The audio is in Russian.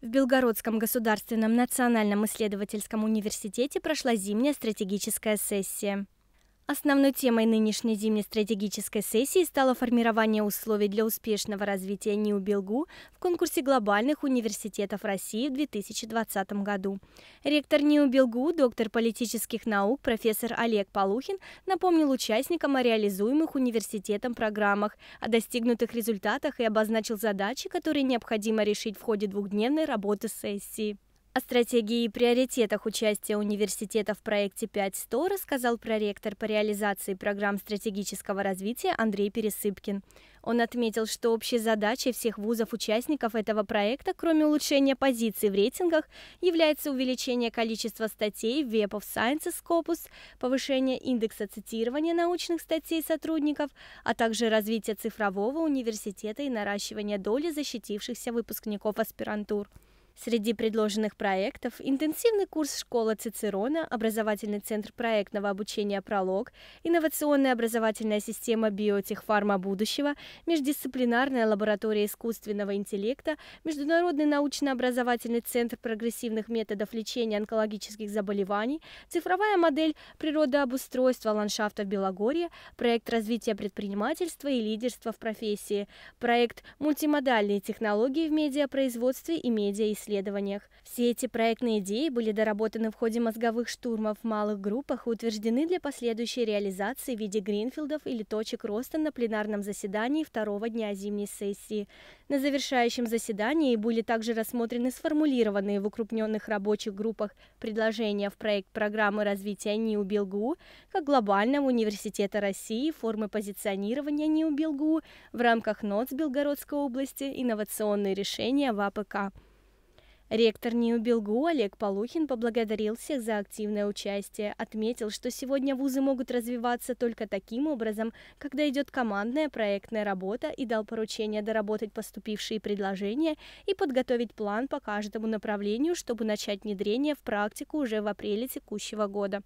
В Белгородском государственном национальном исследовательском университете прошла зимняя стратегическая сессия. Основной темой нынешней зимней стратегической сессии стало формирование условий для успешного развития НИУ-Белгу в конкурсе глобальных университетов России в 2020 году. Ректор НИУ-Белгу, доктор политических наук, профессор Олег Полухин напомнил участникам о реализуемых университетом программах, о достигнутых результатах и обозначил задачи, которые необходимо решить в ходе двухдневной работы сессии. О стратегии и приоритетах участия университета в проекте 5.100 рассказал проректор по реализации программ стратегического развития Андрей Пересыпкин. Он отметил, что общей задачей всех вузов-участников этого проекта, кроме улучшения позиций в рейтингах, является увеличение количества статей в Web of Sciences Scopus, повышение индекса цитирования научных статей сотрудников, а также развитие цифрового университета и наращивание доли защитившихся выпускников аспирантур. Среди предложенных проектов интенсивный курс школы Цицерона», образовательный центр проектного обучения «Пролог», инновационная образовательная система биотехфарма будущего, междисциплинарная лаборатория искусственного интеллекта, Международный научно-образовательный центр прогрессивных методов лечения онкологических заболеваний, цифровая модель природообустройства ландшафта в Белогорье, проект развития предпринимательства и лидерства в профессии, проект мультимодальные технологии в медиапроизводстве и медиаисследованиях исследованиях. Все эти проектные идеи были доработаны в ходе мозговых штурмов в малых группах и утверждены для последующей реализации в виде гринфилдов или точек роста на пленарном заседании второго дня зимней сессии. На завершающем заседании были также рассмотрены сформулированные в укрупненных рабочих группах предложения в проект программы развития НИУ Белгу как глобального университета России формы позиционирования НИУ Белгу в рамках НОЦ Белгородской области инновационные решения в АПК. Ректор Нью-Билгу Олег Полухин поблагодарил всех за активное участие, отметил, что сегодня вузы могут развиваться только таким образом, когда идет командная проектная работа и дал поручение доработать поступившие предложения и подготовить план по каждому направлению, чтобы начать внедрение в практику уже в апреле текущего года.